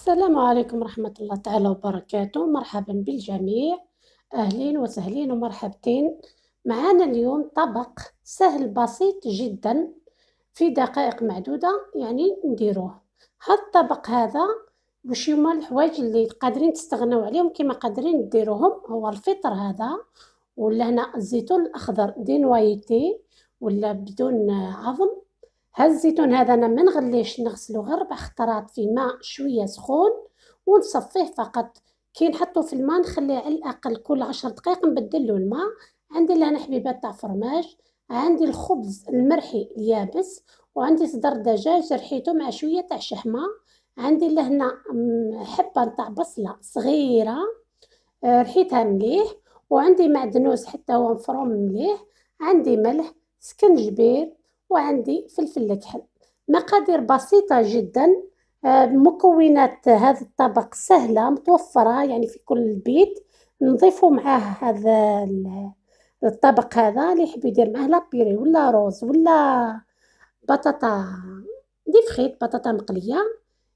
السلام عليكم ورحمة الله تعالى وبركاته مرحبا بالجميع أهلين وسهلين ومرحبتين معنا اليوم طبق سهل بسيط جدا في دقائق معدودة يعني نديروه هاد الطبق هذا واش هما الحوايج اللي قادرين تستغناو عليهم كما قادرين نديروهم هو الفطر هذا ولا هنا الزيتون الاخضر دي ولا بدون آه، عظم هاد الزيتون هذا انا ما نغليش نغسلو غير ربع خطرات في ماء شويه سخون ونصفيه فقط كي نحطو في الماء نخليه على الاقل كل عشر دقائق نبدلو الماء عندي لهنا حبيبات تاع فرماج عندي الخبز المرحي اليابس وعندي صدر دجاج رحيته مع شويه تاع شحمه عندي لهنا حبه تاع بصله صغيره آه، رحيتها مليح وعندي معدنوس حتى هو مفروم مليح عندي ملح سكنجبير وعندي فلفل الكحل مقادير بسيطة جدا آه، مكونات هذا الطبق سهلة متوفرة يعني في كل بيت نضيفو معاه هذا الطبق هذا اللي يحب يدير معاه لابيري ولا روز ولا بطاطا دي بطاطا مقلية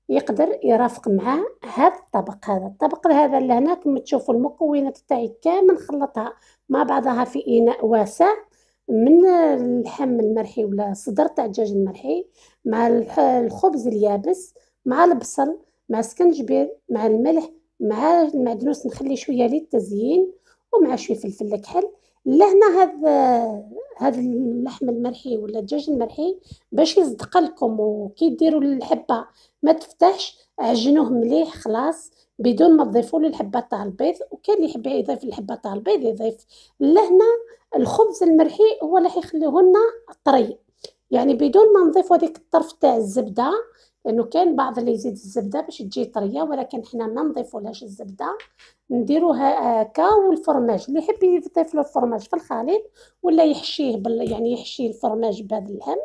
يقدر يرافق معاه هذا الطبق هذا الطبق هذا اللي هنا كما تشوفوا المكونات تاعي كامل نخلطها مع بعضها في اناء واسع من اللحم المرحي ولا الصدر تاع الدجاج المرحي مع الخبز اليابس مع البصل مع السكنجبير مع الملح مع المعدنوس نخلي شويه للتزيين ومع شويه فلفل الكحل لهنا هذا هذا اللحم المرحي ولا الدجاج المرحي باش يصدق لكم وكي ديروا الحبه ما تفتحش عجنوه مليح خلاص بدون ما تضيفوا له الحبه تاع البيض وكان اللي يحب يضيف الحبه تاع البيض يضيف لهنا الخبز المرحي هو اللي حيخليه لنا طري يعني بدون ما نضيفوا هذيك الطرف تاع الزبده لانه كاين بعض اللي يزيد الزبده باش تجي طريه ولكن حنا ما نضيفولهاش الزبده نديروها هكا والفرماج اللي يحب يضيف له الفرماج في الخليط ولا يحشيه بال يعني يحشي الفرماج بهذا اللحم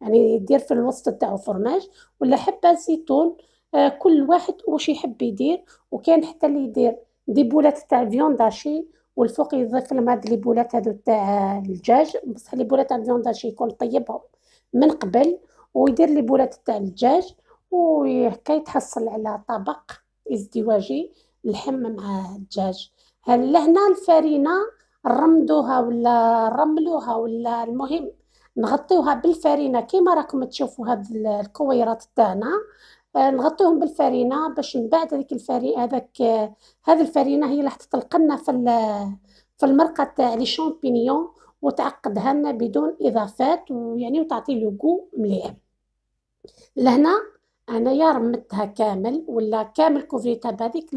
يعني يدير في الوسط تاعو فرماج ولا حبه زيتون آه، كل واحد واش يحب يدير وكان حتى اللي يدير دي بولات تاع داشي والفوق يضيف لهم هاد لي بولات هادو تاع الدجاج بصح لي بولات تاع داشي يكون طيبهم من قبل ويدير لي بولات تاع الدجاج وهكا يتحصل على طبق ازدواجي اللحم مع الدجاج هل هنا الفرينه رمدوها ولا رملوها ولا المهم نغطيوها بالفرينه كيما راكم تشوفوا هاد الكويرات تاعنا آه، نغطيهم بالفرينه باش من بعد هذيك الفري هذاك آه، هذه الفرينه هي اللي حتطلق لنا في في المرقه تاع لي شامبينيون وتعقدها لنا بدون اضافات ويعني وتعطي لو كو مليح لهنا انايا رمتها كامل ولا كامل كوفريتها بهذيك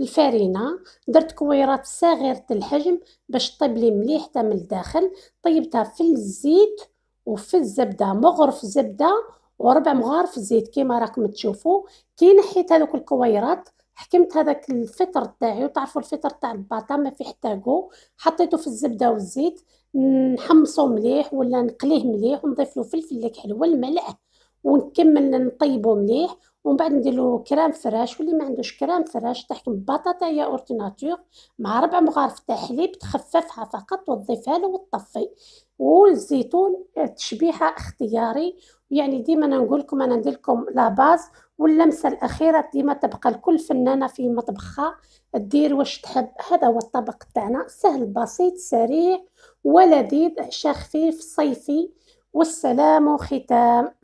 الفرينه درت كويرات صغيره الحجم باش طيب لي مليح حتى من الداخل طيبتها في الزيت وفي الزبده مغرف زبده وربع مغار في الزيت كيما راكم تشوفوا كي نحيت هذوك الكويرات حكمت هذاك الفطر تاعي وتعرفوا الفطر تاع الباطا ما فيه حتى كو حطيته في الزبده والزيت نحمصو مليح ولا نقليه مليح ونضيف له فلفل الكحل الملح ونكمل نطيبو مليح ومن بعد نديرلو كرام فراش واللي ما عندوش كرام فراش تحكم بطاطا يا اورتيناتور مع ربع مغارف تاع حليب تخففها فقط وتضيفها له وتطفي والزيتون تشبيحه اختياري يعني ديما انا نقول لكم انا ندير لكم لا باز واللمسه الاخيره ديما تبقى لكل فنانه في مطبخها دير واش تحب هذا هو الطبق تاعنا سهل بسيط سريع ولذيذ عشاء خفيف صيفي والسلام ختام